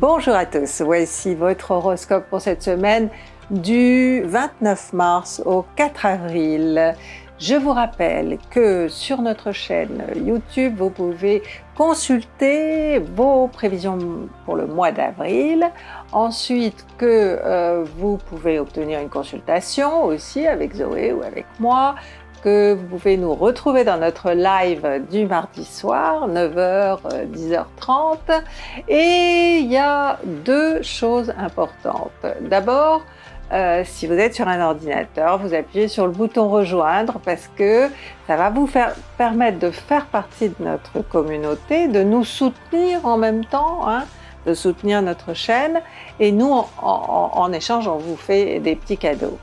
Bonjour à tous, voici votre horoscope pour cette semaine du 29 mars au 4 avril. Je vous rappelle que sur notre chaîne YouTube, vous pouvez consulter vos prévisions pour le mois d'avril. Ensuite, que euh, vous pouvez obtenir une consultation aussi avec Zoé ou avec moi vous pouvez nous retrouver dans notre live du mardi soir, 9h, euh, 10h30. Et il y a deux choses importantes. D'abord, euh, si vous êtes sur un ordinateur, vous appuyez sur le bouton rejoindre parce que ça va vous faire, permettre de faire partie de notre communauté, de nous soutenir en même temps. Hein, de soutenir notre chaîne et nous en, échange on vous fait des petits cadeaux.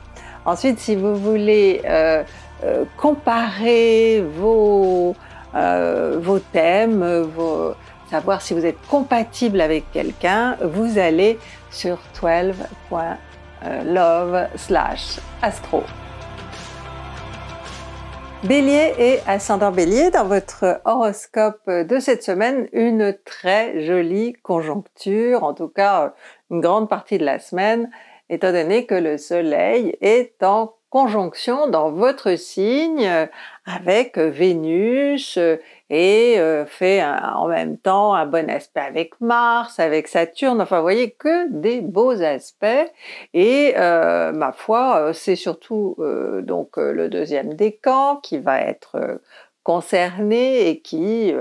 Ensuite, si vous voulez euh, euh, comparer vos, euh, vos thèmes, savoir si vous êtes compatible avec quelqu'un, vous allez sur 12.love euh, slash astro. Bélier et ascendant Bélier, dans votre horoscope de cette semaine, une très jolie conjoncture, en tout cas une grande partie de la semaine, étant donné que le Soleil est en conjonction dans votre signe euh, avec euh, Vénus euh, et fait en même temps un bon aspect avec Mars, avec Saturne. Enfin, vous voyez que des beaux aspects. Et ma foi, c'est surtout donc le deuxième décan qui va être concerné et qui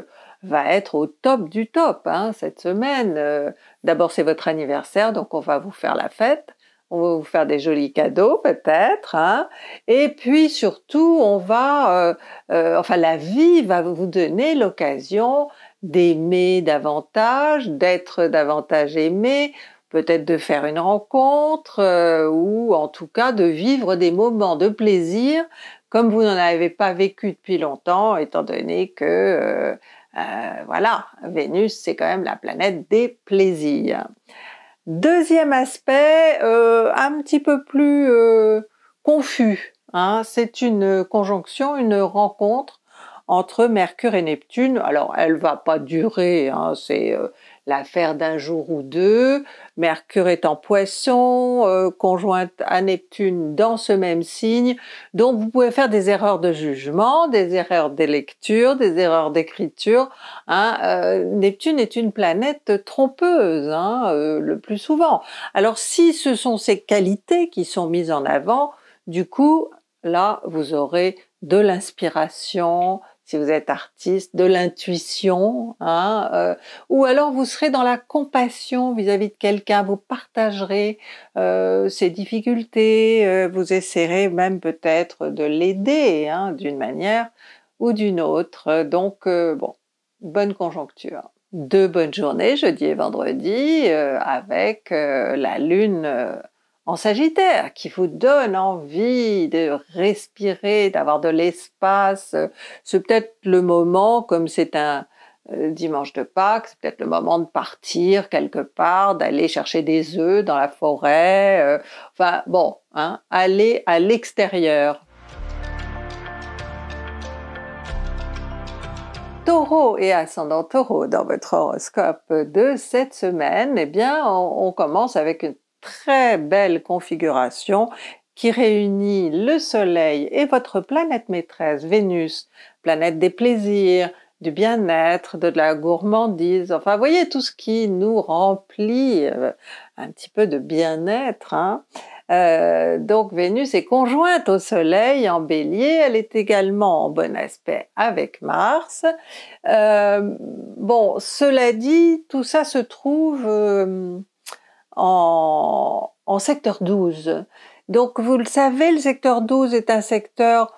va être au top du top hein, cette semaine. D'abord, c'est votre anniversaire, donc on va vous faire la fête on va vous faire des jolis cadeaux peut-être, hein. et puis surtout, on va, euh, euh, enfin la vie va vous donner l'occasion d'aimer davantage, d'être davantage aimé, peut-être de faire une rencontre euh, ou en tout cas de vivre des moments de plaisir comme vous n'en avez pas vécu depuis longtemps, étant donné que voilà, Vénus c'est quand même la planète des plaisirs. Deuxième aspect, euh, un petit peu plus euh, confus. Hein. c'est une conjonction, une rencontre entre Mercure et Neptune. Alors, elle va pas durer, hein, c'est euh, l'affaire d'un jour ou deux, Mercure est en poisson, euh, conjointe à Neptune dans ce même signe, donc vous pouvez faire des erreurs de jugement, des erreurs de lecture, des erreurs d'écriture. Hein. Euh, Neptune est une planète trompeuse hein, euh, le plus souvent. Alors si ce sont ces qualités qui sont mises en avant, du coup, là, vous aurez de l'inspiration, si vous êtes artiste, de l'intuition, hein, euh, ou alors vous serez dans la compassion vis-à-vis de quelqu'un, vous partagerez euh, ses difficultés, euh, vous essaierez même peut-être de l'aider hein, d'une manière ou d'une autre. Donc, bon, bonne conjoncture. Deux bonnes journées, jeudi et vendredi, avec la lune en Sagittaire qui vous donne envie de respirer, d'avoir de l'espace. C'est peut-être le moment, comme c'est un euh, dimanche de Pâques, c'est peut-être le moment de partir quelque part, d'aller chercher des œufs dans la forêt. Euh, enfin bon, hein, aller à l'extérieur. Taureau et ascendant Taureau dans votre horoscope de cette semaine, eh bien, on commence avec une très belle configuration qui réunit le Soleil et votre planète maîtresse, Vénus, planète des plaisirs, du bien-être, de la gourmandise, enfin voyez tout ce qui nous remplit euh, un petit peu de bien-être. Hein. Euh, donc Vénus est conjointe au Soleil en Bélier, elle est également en bon aspect avec Mars. Euh, bon, cela dit, tout ça se trouve en, secteur 12. Donc vous le savez, le secteur 12 est un secteur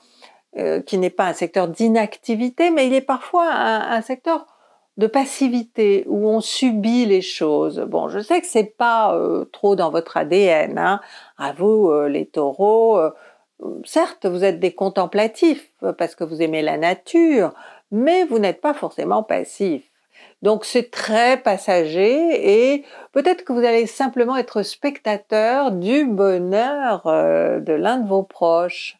euh, qui n'est pas un secteur d'inactivité, mais il est parfois un, secteur de passivité où on subit les choses. Bon, je sais que c'est pas euh, trop dans votre ADN, hein. à vous euh, les taureaux. certes, vous êtes des contemplatifs parce que vous aimez la nature, mais vous n'êtes pas forcément passifs. Donc c'est très passager et peut-être que vous allez simplement être spectateur du bonheur euh, de l'un de vos proches.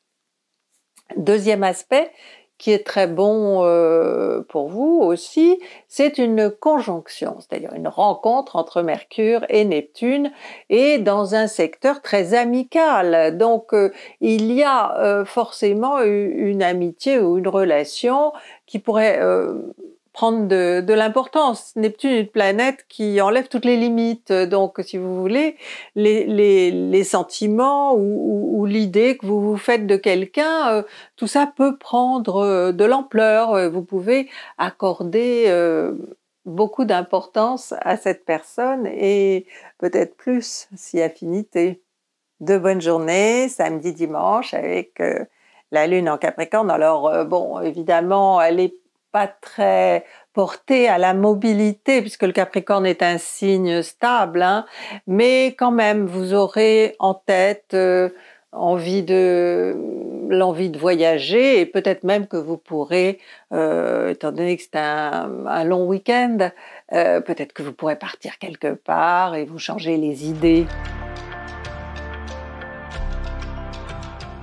Deuxième aspect qui est très bon euh, pour vous aussi, c'est une conjonction, c'est-à-dire une rencontre entre Mercure et Neptune et dans un secteur très amical. Donc euh, il y a forcément une amitié ou une relation qui pourrait prendre de, l'importance. Neptune est une planète qui enlève toutes les limites. Donc, si vous voulez, les, sentiments ou, l'idée que vous vous faites de quelqu'un, euh, tout ça peut prendre euh, de l'ampleur. Euh, vous pouvez accorder beaucoup d'importance à cette personne et peut-être plus si affinité. De bonnes journées, samedi, dimanche, avec la Lune en Capricorne. Alors, bon, évidemment, elle est pas très porté à la mobilité, puisque le Capricorne est un signe stable, hein. mais quand même, vous aurez en tête euh, envie de l'envie de voyager et peut-être même que vous pourrez, euh, étant donné que c'est un, long week-end, euh, peut-être que vous pourrez partir quelque part et vous changer les idées.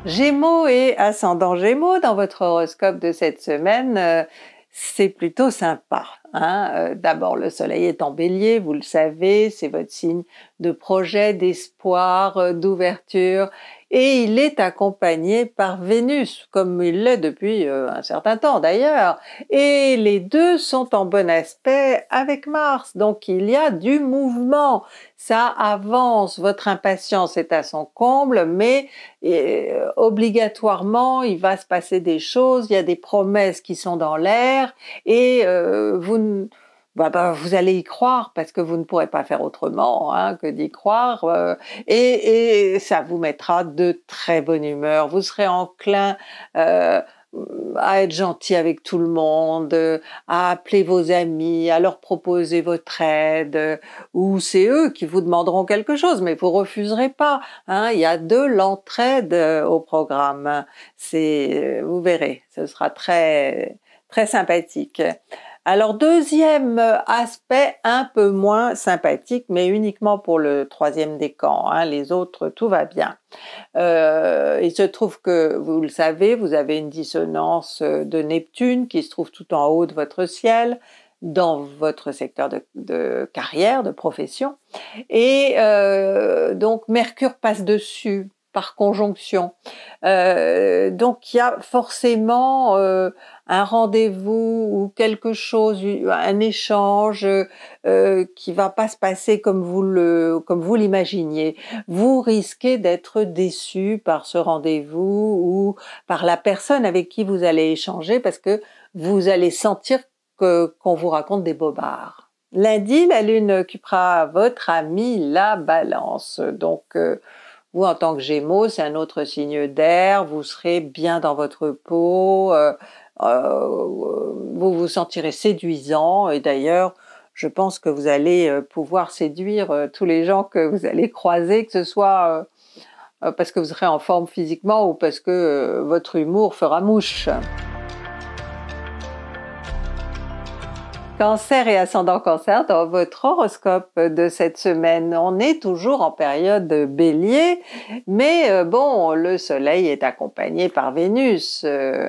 Gémeaux et ascendant Gémeaux dans votre horoscope de cette semaine c'est plutôt sympa. Hein. Euh, d'abord, le soleil est en bélier, vous le savez, c'est votre signe de projet, d'espoir, euh, d'ouverture et il est accompagné par Vénus, comme il l'est depuis euh, un certain temps d'ailleurs, et les deux sont en bon aspect avec Mars, donc il y a du mouvement, ça avance, votre impatience est à son comble, mais euh, obligatoirement il va se passer des choses, il y a des promesses qui sont dans l'air, et euh, vous bah, bah, vous allez y croire parce que vous ne pourrez pas faire autrement hein, que d'y croire. Euh, et, et, ça vous mettra de très bonne humeur. Vous serez enclin euh, à être gentil avec tout le monde, à appeler vos amis, à leur proposer votre aide, ou c'est eux qui vous demanderont quelque chose, mais vous refuserez pas. Hein. Il y a de l'entraide euh, au programme. C'est, euh, vous verrez, ce sera très très sympathique. Alors deuxième aspect un peu moins sympathique, mais uniquement pour le troisième décan. Hein, les autres, tout va bien. Euh, il se trouve que, vous le savez, vous avez une dissonance de Neptune qui se trouve tout en haut de votre ciel dans votre secteur de, carrière, de profession. Et euh, donc Mercure passe dessus par conjonction. Euh, donc il y a forcément euh, un rendez-vous ou quelque chose, un échange euh, qui va pas se passer comme vous le, comme vous l'imaginiez. Vous risquez d'être déçu par ce rendez-vous ou par la personne avec qui vous allez échanger parce que vous allez sentir que qu'on vous raconte des bobards. Lundi, la lune occupera votre ami la balance. Donc, euh, vous, en tant que Gémeaux, c'est un autre signe d'air, vous serez bien dans votre peau, euh, euh, vous vous sentirez séduisant et d'ailleurs, je pense que vous allez euh, pouvoir séduire tous les gens que vous allez croiser, que ce soit parce que vous serez en forme physiquement ou parce que votre humour fera mouche. Cancer et ascendant cancer, dans votre horoscope de cette semaine, on est toujours en période bélier, mais euh, bon, le Soleil est accompagné par Vénus. Euh,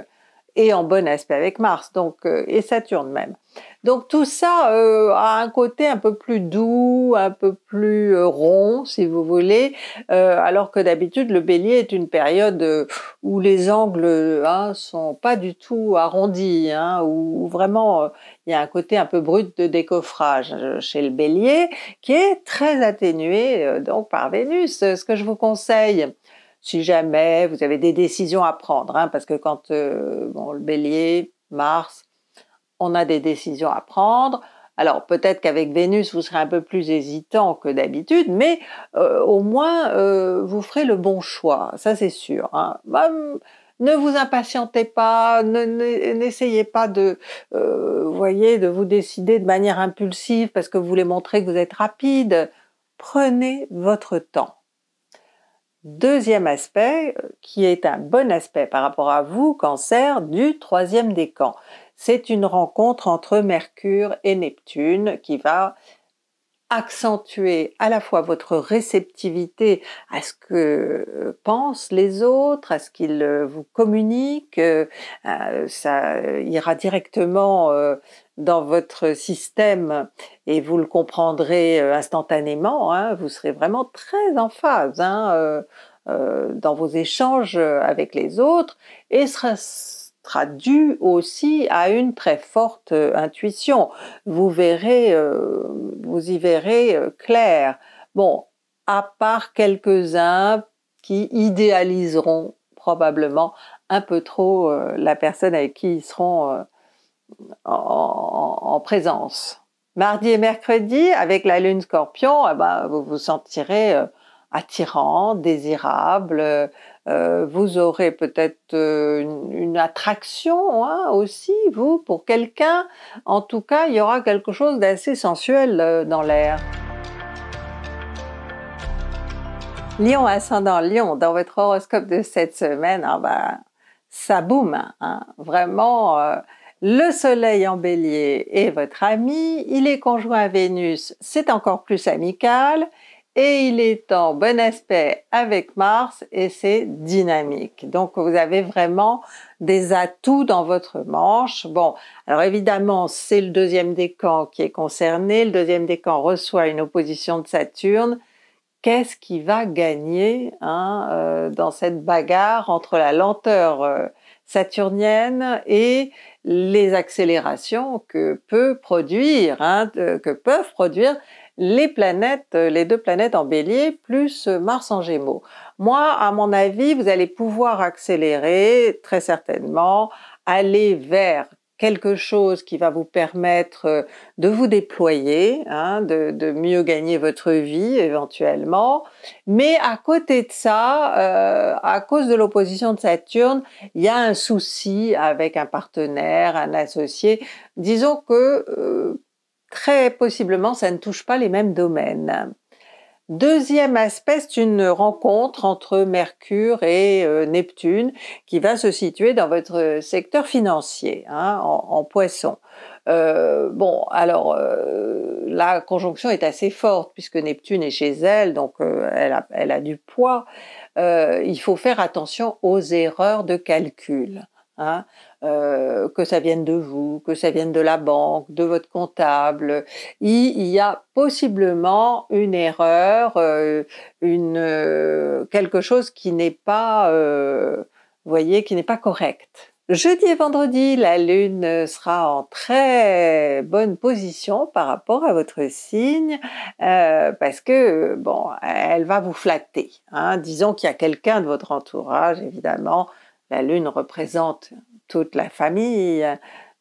et en bon aspect avec Mars, donc euh, et Saturne même. Donc tout ça euh, a un côté un peu plus doux, un peu plus euh, rond, si vous voulez, alors que d'habitude le Bélier est une période où les angles hein, sont pas du tout arrondis, hein, où, vraiment il y a un côté un peu brut de décoffrage chez le Bélier, qui est très atténué donc par Vénus. Ce que je vous conseille si jamais vous avez des décisions à prendre, hein, parce que quand euh, bon, le bélier, Mars, on a des décisions à prendre, alors peut-être qu'avec Vénus, vous serez un peu plus hésitant que d'habitude, mais euh, au moins, euh, vous ferez le bon choix, ça c'est sûr. Hein. ne vous impatientez pas, n'essayez pas de, voyez, de vous décider de manière impulsive parce que vous voulez montrer que vous êtes rapide. Prenez votre temps. Deuxième aspect, euh, qui est un bon aspect par rapport à vous, cancer, du troisième décan. C'est une rencontre entre Mercure et Neptune qui va accentuer à la fois votre réceptivité à ce que euh, pensent les autres, à ce qu'ils euh, vous communiquent, euh, ça ira directement dans votre système et vous le comprendrez instantanément, hein. vous serez vraiment très en phase hein, dans vos échanges avec les autres et sera dû aussi à une très forte euh, intuition. Vous verrez, euh, vous y verrez euh, clair. Bon, à part quelques-uns qui idéaliseront probablement un peu trop la personne avec qui ils seront en, présence. Mardi et mercredi, avec la lune scorpion, eh ben, vous vous sentirez attirant, désirable, euh, vous aurez peut-être euh, une, attraction hein, aussi, vous, pour quelqu'un. En tout cas, il y aura quelque chose d'assez sensuel euh, dans l'air. Lion ascendant Lion, dans votre horoscope de cette semaine, ah ben, ça boum, hein. vraiment. le soleil en bélier est votre ami, il est conjoint à Vénus, c'est encore plus amical, et il est en bon aspect avec Mars et c'est dynamique. Donc vous avez vraiment des atouts dans votre manche. Bon, alors évidemment, c'est le deuxième décan qui est concerné. Le deuxième décan reçoit une opposition de Saturne. Qu'est-ce qui va gagner hein, euh, dans cette bagarre entre la lenteur euh, saturnienne et les accélérations que peut produire, hein, euh, que peuvent produire les planètes, euh, les deux planètes en bélier, plus euh, Mars en gémeaux. Moi, à mon avis, vous allez pouvoir accélérer, très certainement, aller vers quelque chose qui va vous permettre euh, de vous déployer, hein, de, mieux gagner votre vie éventuellement. Mais à côté de ça, à cause de l'opposition de Saturne, il y a un souci avec un partenaire, un associé. Disons que Très possiblement, ça ne touche pas les mêmes domaines. Deuxième aspect, c'est une rencontre entre Mercure et euh, Neptune qui va se situer dans votre euh, secteur financier, hein, en, poisson. Euh, bon, alors la conjonction est assez forte puisque Neptune est chez elle, donc elle a, elle, a, du poids. il faut faire attention aux erreurs de calcul. Hein, euh, que ça vienne de vous, que ça vienne de la banque, de votre comptable. Il y a possiblement une erreur, euh, une, euh, quelque chose qui n'est pas, voyez, qui n'est pas correct. Jeudi et vendredi, la Lune sera en très bonne position par rapport à votre signe parce que bon, elle va vous flatter. Hein. Disons qu'il y a quelqu'un de votre entourage, évidemment, la lune représente toute la famille.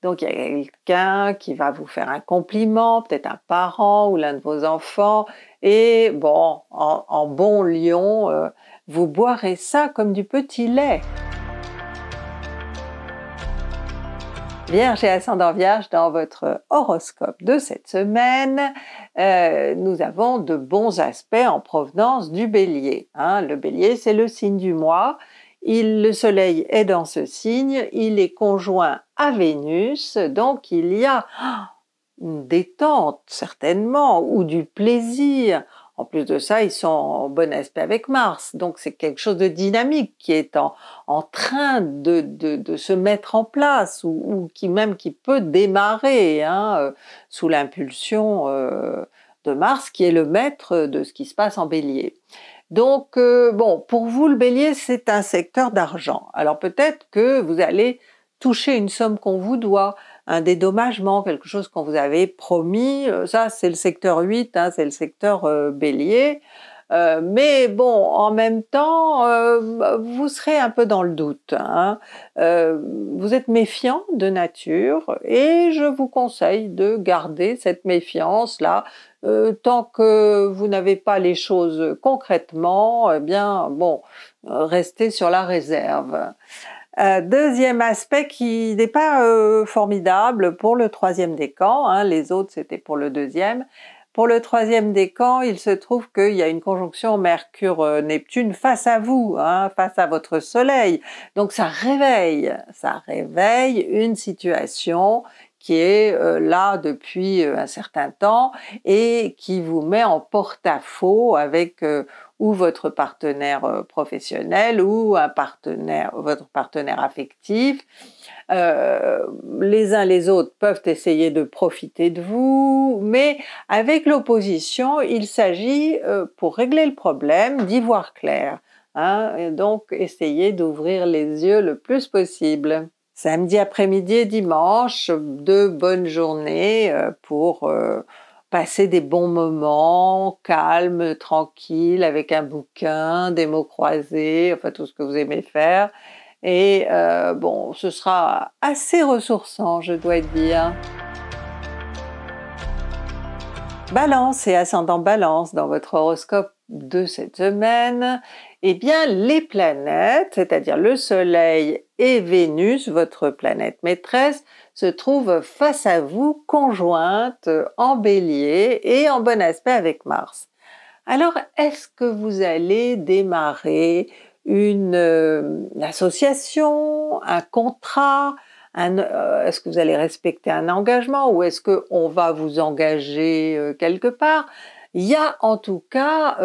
Donc il y a quelqu'un qui va vous faire un compliment, peut-être un parent ou l'un de vos enfants, et bon, en, bon lion, euh, vous boirez ça comme du petit lait. Vierge et ascendant Vierge, dans votre horoscope de cette semaine, euh, nous avons de bons aspects en provenance du bélier. Hein. Le bélier, c'est le signe du mois, le Soleil est dans ce signe, il est conjoint à Vénus, donc il y a oh, une détente certainement, ou du plaisir. En plus de ça, ils sont en bon aspect avec Mars, donc c'est quelque chose de dynamique qui est en, train de, se mettre en place, ou, qui même qui peut démarrer hein, euh, sous l'impulsion euh, de Mars, qui est le maître de ce qui se passe en bélier. Donc, euh, bon, pour vous, le bélier, c'est un secteur d'argent. Alors peut-être que vous allez toucher une somme qu'on vous doit, un dédommagement, quelque chose qu'on vous avait promis. Euh, ça, c'est le secteur 8, hein, c'est le secteur euh, bélier. Euh, mais bon, en même temps, euh, vous serez un peu dans le doute. Hein. Euh, vous êtes méfiant de nature et je vous conseille de garder cette méfiance-là tant que vous n'avez pas les choses concrètement. Eh bien, bon, restez sur la réserve. deuxième aspect qui n'est pas formidable pour le troisième décan, hein, les autres c'était pour le deuxième, pour le troisième décan, il se trouve qu'il y a une conjonction Mercure-Neptune face à vous, hein, face à votre Soleil. Donc ça réveille, ça réveille une situation qui est euh, là depuis euh, un certain temps et qui vous met en porte-à-faux avec euh, ou votre partenaire professionnel ou un partenaire, votre partenaire affectif euh, les uns les autres peuvent essayer de profiter de vous, mais avec l'opposition, il s'agit, euh, pour régler le problème, d'y voir clair. Hein, donc, essayez d'ouvrir les yeux le plus possible. Samedi après-midi et dimanche, deux bonnes journées euh, pour... passer des bons moments, calmes, tranquilles, avec un bouquin, des mots croisés, enfin tout ce que vous aimez faire. Et euh, bon, ce sera assez ressourçant, je dois dire. Balance et ascendant balance dans votre horoscope de cette semaine, eh bien les planètes, c'est-à-dire le Soleil et Vénus, votre planète maîtresse, se trouvent face à vous conjointes en bélier et en bon aspect avec Mars. Alors est-ce que vous allez démarrer euh, une, association, un contrat euh, Est-ce que vous allez respecter un engagement ou est-ce qu'on va vous engager euh, quelque part Il y a en tout cas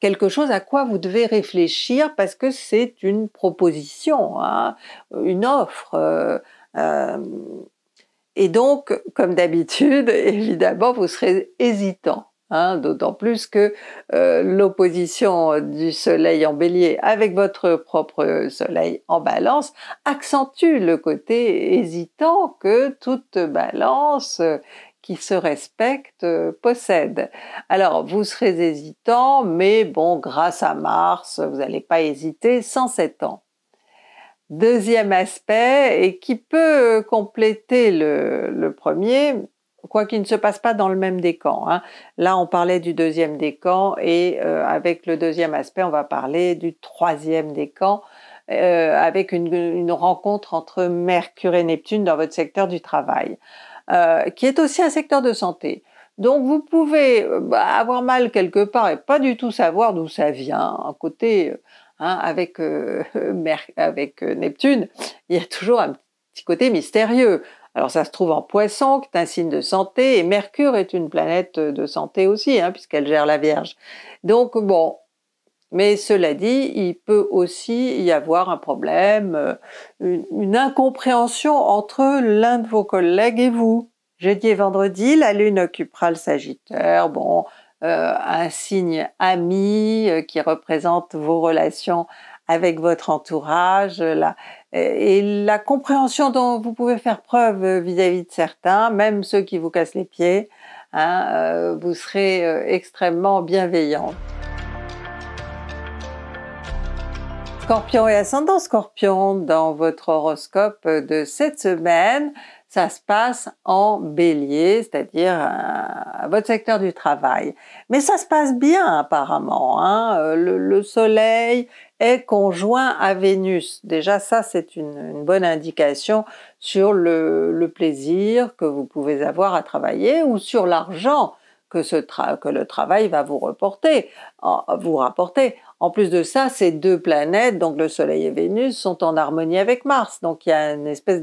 quelque chose à quoi vous devez réfléchir parce que c'est une proposition, hein, une offre. et donc, comme d'habitude, évidemment, vous serez hésitant. Hein, d'autant plus que euh, l'opposition du soleil en bélier avec votre propre soleil en balance accentue le côté hésitant que toute balance euh, qui se respecte euh, possède. Alors vous serez hésitant, mais bon, grâce à Mars, vous n'allez pas hésiter sans 107 ans. Deuxième aspect, et qui peut compléter le premier, quoi qu'il ne se passe pas dans le même décan. Hein. Là, on parlait du deuxième décan et euh, avec le deuxième aspect, on va parler du troisième décan euh, avec une, rencontre entre Mercure et Neptune dans votre secteur du travail, euh, qui est aussi un secteur de santé. Donc vous pouvez bah, avoir mal quelque part et pas du tout savoir d'où ça vient. Un côté hein, avec, avec Neptune, il y a toujours un petit côté mystérieux. Alors ça se trouve en poisson, qui est un signe de santé, et Mercure est une planète euh, de santé aussi, hein, puisqu'elle gère la Vierge. Donc bon, mais cela dit, il peut aussi y avoir un problème, euh, une, incompréhension entre l'un de vos collègues et vous. Jeudi et vendredi, la Lune occupera le Sagittaire, bon, euh, un signe ami qui représente vos relations avec votre entourage, euh, et la compréhension dont vous pouvez faire preuve vis-à-vis de certains, même ceux qui vous cassent les pieds, hein, euh, vous serez euh, extrêmement bienveillant. Scorpion et ascendant Scorpion dans votre horoscope de cette semaine ça se passe en bélier, c'est-à-dire euh, à votre secteur du travail. Mais ça se passe bien apparemment. Hein. Euh, le, soleil est conjoint à Vénus. Déjà ça c'est une, bonne indication sur le, plaisir que vous pouvez avoir à travailler ou sur l'argent que, le travail va vous rapporter. En plus de ça, ces deux planètes, donc le Soleil et Vénus, sont en harmonie avec Mars. Donc il y a une espèce,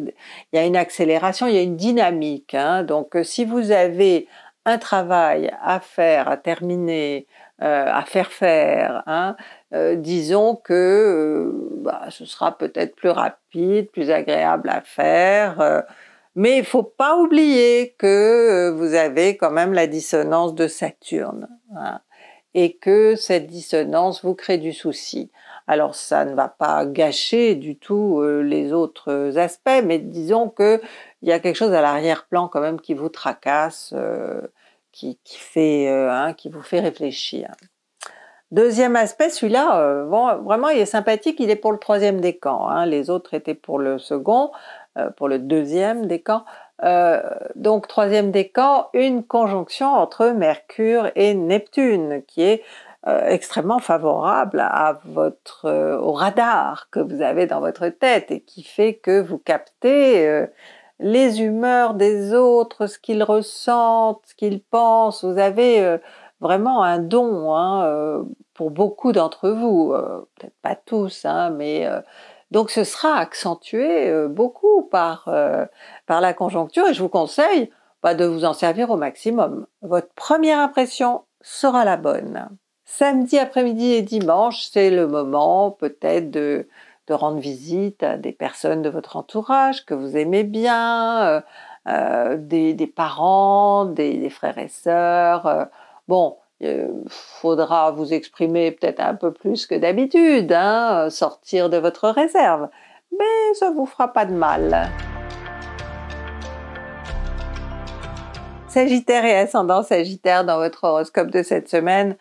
il y a une accélération, il y a une dynamique. Hein. Donc euh, si vous avez un travail à faire, à terminer, euh, à faire faire, hein, euh, disons que bah, ce sera peut-être plus rapide, plus agréable à faire. mais il faut pas oublier que vous avez quand même la dissonance de Saturne. Hein et que cette dissonance vous crée du souci. Alors ça ne va pas gâcher du tout euh, les autres aspects, mais disons que y a quelque chose à l'arrière-plan quand même qui vous tracasse, euh, euh, hein, qui, vous fait réfléchir. Deuxième aspect, celui-là, bon, vraiment il est sympathique, il est pour le troisième décan. Hein. les autres étaient pour le second, pour le deuxième décan. Euh, donc troisième décan, une conjonction entre Mercure et Neptune qui est euh, extrêmement favorable à votre euh, au radar que vous avez dans votre tête et qui fait que vous captez les humeurs des autres, ce qu'ils ressentent, ce qu'ils pensent. Vous avez vraiment un don hein, pour beaucoup d'entre vous, peut-être pas tous, hein, mais donc ce sera accentué euh, beaucoup par, euh, par la conjoncture et je vous conseille bah, de vous en servir au maximum. Votre première impression sera la bonne. Samedi après-midi et dimanche, c'est le moment peut-être de, de rendre visite à des personnes de votre entourage que vous aimez bien, euh, des, parents, des, des frères et sœurs. bon, euh, faudra vous exprimer peut-être un peu plus que d'habitude, hein, sortir de votre réserve, mais ça vous fera pas de mal. Sagittaire et ascendant Sagittaire dans votre horoscope de cette semaine,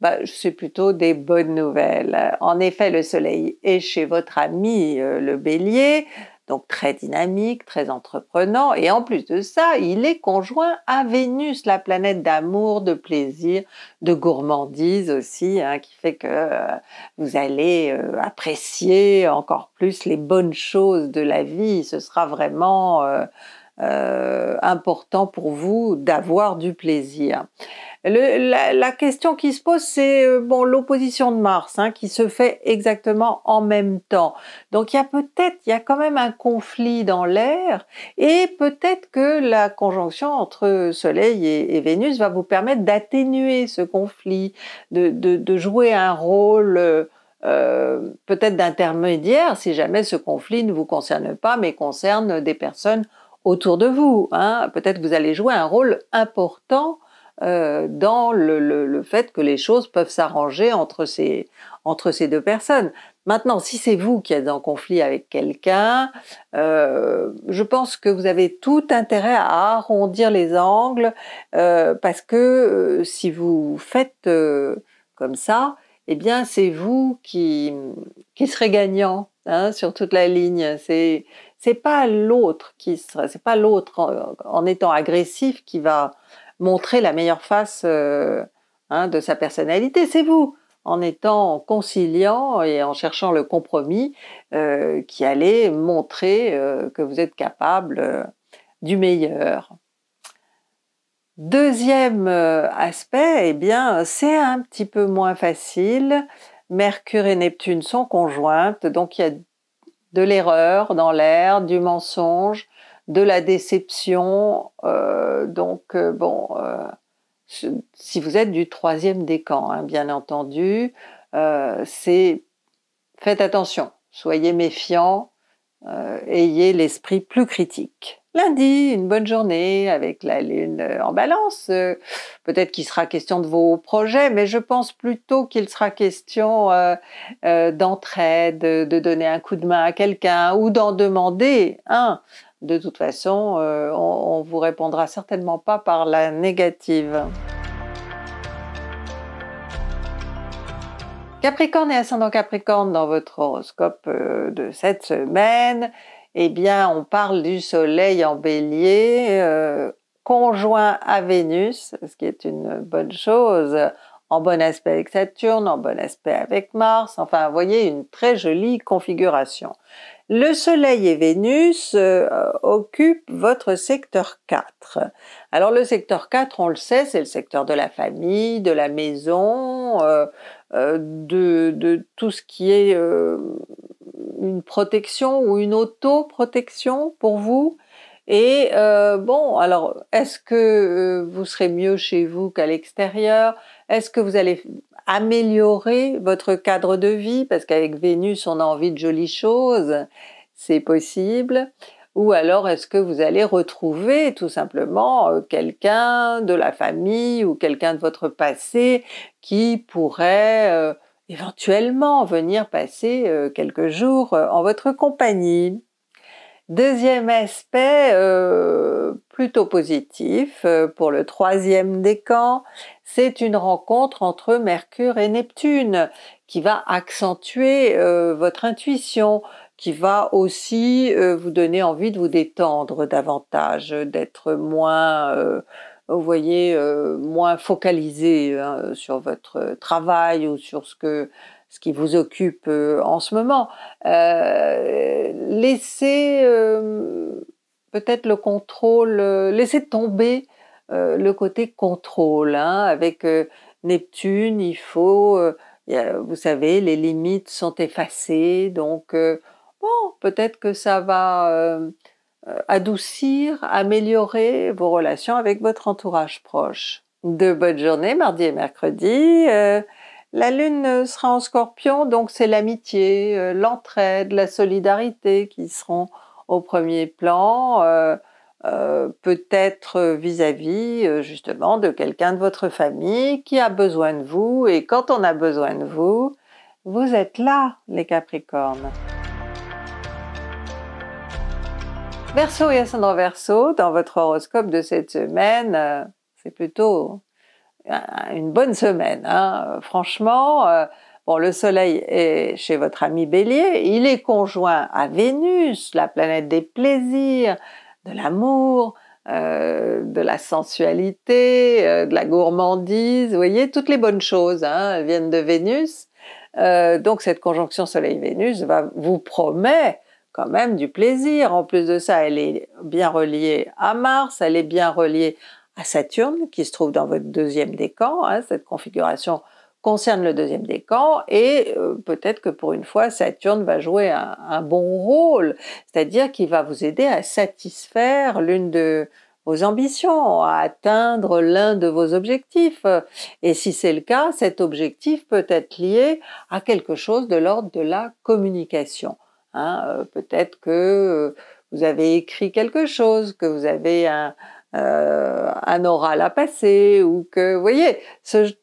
bah, c'est plutôt des bonnes nouvelles. En effet, le soleil est chez votre ami euh, le bélier, donc très dynamique, très entreprenant, et en plus de ça, il est conjoint à Vénus, la planète d'amour, de plaisir, de gourmandise aussi, hein, qui fait que euh, vous allez euh, apprécier encore plus les bonnes choses de la vie. Ce sera vraiment euh, important pour vous d'avoir du plaisir la, question qui se pose, c'est euh, bon l'opposition de Mars, hein, qui se fait exactement en même temps. Donc il y a peut-être, il y a quand même un conflit dans l'air, et peut-être que la conjonction entre Soleil et, Vénus va vous permettre d'atténuer ce conflit, de, jouer un rôle. Euh, peut-être d'intermédiaire si jamais ce conflit ne vous concerne pas mais concerne des personnes autour de vous. Hein. Peut-être vous allez jouer un rôle important euh, dans le, fait que les choses peuvent s'arranger entre ces, entre ces deux personnes. Maintenant, si c'est vous qui êtes en conflit avec quelqu'un, euh, je pense que vous avez tout intérêt à arrondir les angles euh, parce que si vous faites comme ça, eh bien c'est vous qui, qui serez gagnant hein, sur toute la ligne. C'est c'est pas l'autre qui c'est pas l'autre en, étant agressif qui va montrer la meilleure face euh, hein, de sa personnalité. C'est vous, en étant conciliant et en cherchant le compromis, euh, qui allez montrer euh, que vous êtes capable du meilleur. Deuxième aspect, eh bien, c'est un petit peu moins facile. Mercure et Neptune sont conjointes, donc il y a de l'erreur dans l'air, du mensonge, de la déception. Euh, donc, euh, bon, euh, si vous êtes du troisième décan, camps, hein, bien entendu, c'est faites attention, soyez méfiants, ayez l'esprit plus critique. Lundi, une bonne journée avec la lune en balance. Peut-être qu'il sera question de vos projets, mais je pense plutôt qu'il sera question d'entraide, de, donner un coup de main à quelqu'un ou d'en demander un. Hein, de toute façon, euh, on, vous répondra certainement pas par la négative. Capricorne et ascendant Capricorne dans votre horoscope euh, de cette semaine, eh bien, on parle du Soleil en Bélier, euh, conjoint à Vénus, ce qui est une bonne chose, en bon aspect avec Saturne, en bon aspect avec Mars, enfin, vous voyez, une très jolie configuration. Le Soleil et Vénus euh, occupent votre secteur 4. Alors le secteur 4, on le sait, c'est le secteur de la famille, de la maison, euh, euh, de, de, tout ce qui est une protection ou une auto-protection pour vous. Et bon, alors, est-ce que vous serez mieux chez vous qu'à l'extérieur Est-ce que vous allez améliorer votre cadre de vie, parce qu'avec Vénus, on a envie de jolies choses, c'est possible. Ou alors est-ce que vous allez retrouver tout simplement euh, quelqu'un de la famille ou quelqu'un de votre passé qui pourrait euh, éventuellement venir passer euh, quelques jours en votre compagnie Deuxième aspect euh, plutôt positif euh, pour le troisième décan, c'est une rencontre entre Mercure et Neptune qui va accentuer euh, votre intuition, qui va aussi vous donner envie de vous détendre davantage, d'être moins vous voyez, moins focalisé hein, sur votre travail ou sur ce que ce qui vous occupe euh, en ce moment. Euh, laissez euh, peut-être le contrôle, laissez tomber le côté contrôle. Hein, avec Neptune, il faut, vous savez, les limites sont effacées, donc bon, peut-être que ça va adoucir, améliorer vos relations avec votre entourage proche. De bonnes journées mardi et mercredi. La lune euh, sera en scorpion, donc c'est l'amitié, euh, l'entraide, la solidarité qui seront au premier plan, euh, peut-être vis-à-vis justement de quelqu'un de votre famille qui a besoin de vous et quand on a besoin de vous, vous êtes là les Capricornes. Verseau et ascendant Verseau, dans votre horoscope de cette semaine, c'est plutôt euh, une bonne semaine. Hein. Euh, franchement, euh, bon, le Soleil est chez votre ami Bélier, il est conjoint à Vénus, la planète des plaisirs, de l'amour, de la sensualité, de la gourmandise, vous voyez, toutes les bonnes choses hein, viennent de Vénus. donc cette conjonction Soleil-Vénus va vous promet quand même du plaisir. En plus de ça, elle est bien reliée à Mars, elle est bien reliée à Saturne, qui se trouve dans votre deuxième décan. Hein, cette configuration concerne le deuxième décan et euh, peut-être que pour une fois, Saturne va jouer un, bon rôle, c'est-à-dire qu'il va vous aider à satisfaire l'une de vos ambitions, à atteindre l'un de vos objectifs. Et si c'est le cas, cet objectif peut être lié à quelque chose de l'ordre de la communication. Hein, euh, peut-être que euh, vous avez écrit quelque chose, que vous avez un, euh, un oral à passer ou que, vous voyez,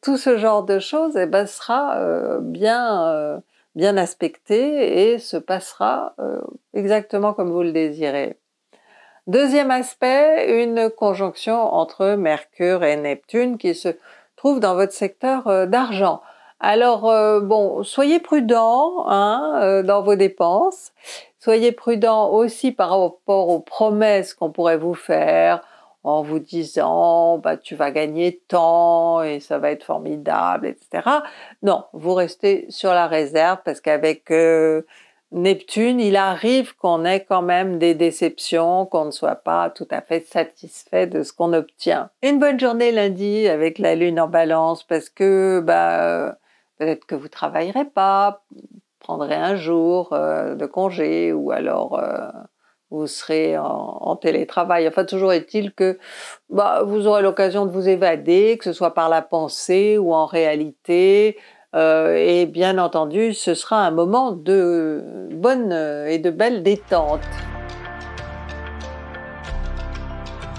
tout ce genre de choses, eh ben, sera euh, bien, euh, bien aspecté et se passera euh, exactement comme vous le désirez. Deuxième aspect, une conjonction entre Mercure et Neptune qui se trouve dans votre secteur d'argent. Alors bon, soyez prudent hein, dans vos dépenses. Soyez prudent aussi par rapport aux promesses qu'on pourrait vous faire, en vous disant bah, tu vas gagner tant et ça va être formidable, etc. Non, vous restez sur la réserve parce qu'avec euh, Neptune, il arrive qu'on ait quand même des déceptions, qu'on ne soit pas tout à fait satisfait de ce qu'on obtient. Une bonne journée lundi avec la Lune en balance parce que bah, peut-être que vous travaillerez pas, prendrez un jour euh, de congé ou alors... Euh, vous serez en, télétravail. Enfin, toujours est-il que bah, vous aurez l'occasion de vous évader, que ce soit par la pensée ou en réalité. Euh, et bien entendu, ce sera un moment de bonne et de belle détente.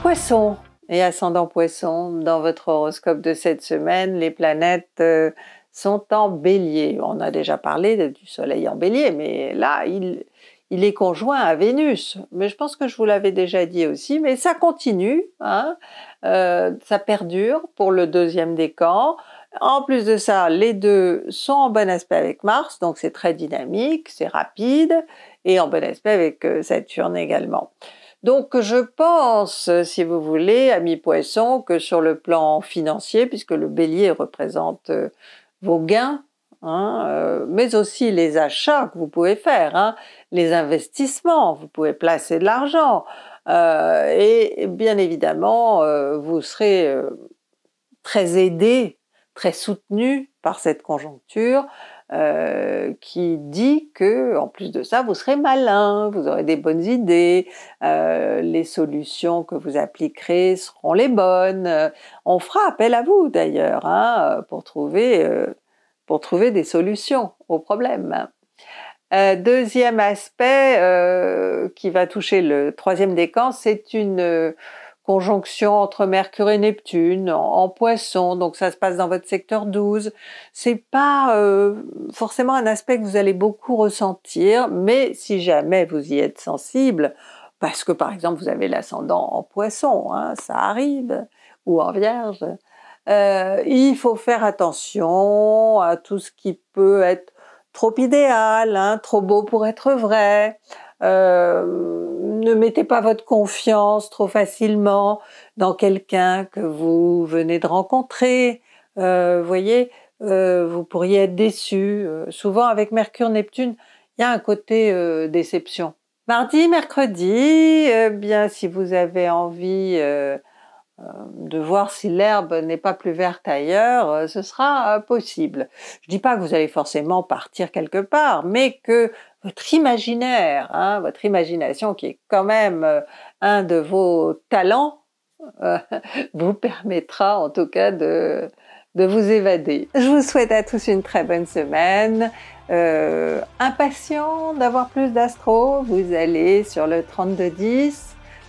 Poisson et ascendant poisson, dans votre horoscope de cette semaine, les planètes euh, sont en bélier. On a déjà parlé du soleil en bélier, mais là, il, il est conjoint à Vénus. Mais je pense que je vous l'avais déjà dit aussi, mais ça continue, hein. euh, ça perdure pour le deuxième décan. En plus de ça, les deux sont en bon aspect avec Mars, donc c'est très dynamique, c'est rapide, et en bon aspect avec euh, Saturne également. Donc je pense, si vous voulez, ami Poisson, que sur le plan financier, puisque le bélier représente euh, vos gains, Hein, euh, mais aussi les achats que vous pouvez faire, hein, les investissements, vous pouvez placer de l'argent. Euh, et bien évidemment, euh, vous serez très aidé, très soutenu par cette conjoncture qui dit que, en plus de ça, vous serez malin, vous aurez des bonnes idées, les solutions que vous appliquerez seront les bonnes. On fera appel à vous d'ailleurs hein, pour trouver pour trouver des solutions aux problèmes. Euh, deuxième aspect euh, qui va toucher le troisième décan, c'est une euh, conjonction entre Mercure et Neptune en, poisson, donc ça se passe dans votre secteur 12. C'est pas forcément un aspect que vous allez beaucoup ressentir, mais si jamais vous y êtes sensible, parce que par exemple vous avez l'ascendant en poisson, hein, ça arrive, ou en vierge, euh, il faut faire attention à tout ce qui peut être trop idéal, hein, trop beau pour être vrai. Euh, ne mettez pas votre confiance trop facilement dans quelqu'un que vous venez de rencontrer. Euh, vous voyez, vous pourriez être déçu. souvent avec Mercure Neptune, il y a un côté déception. Mardi, mercredi, eh bien si vous avez envie euh, de voir si l'herbe n'est pas plus verte ailleurs, euh, ce sera euh, possible. Je ne dis pas que vous allez forcément partir quelque part, mais que votre imaginaire, hein, votre imagination qui est quand même un de vos talents, vous permettra en tout cas de, vous évader. Je vous souhaite à tous une très bonne semaine. impatient d'avoir plus d'astro, vous allez sur le 3210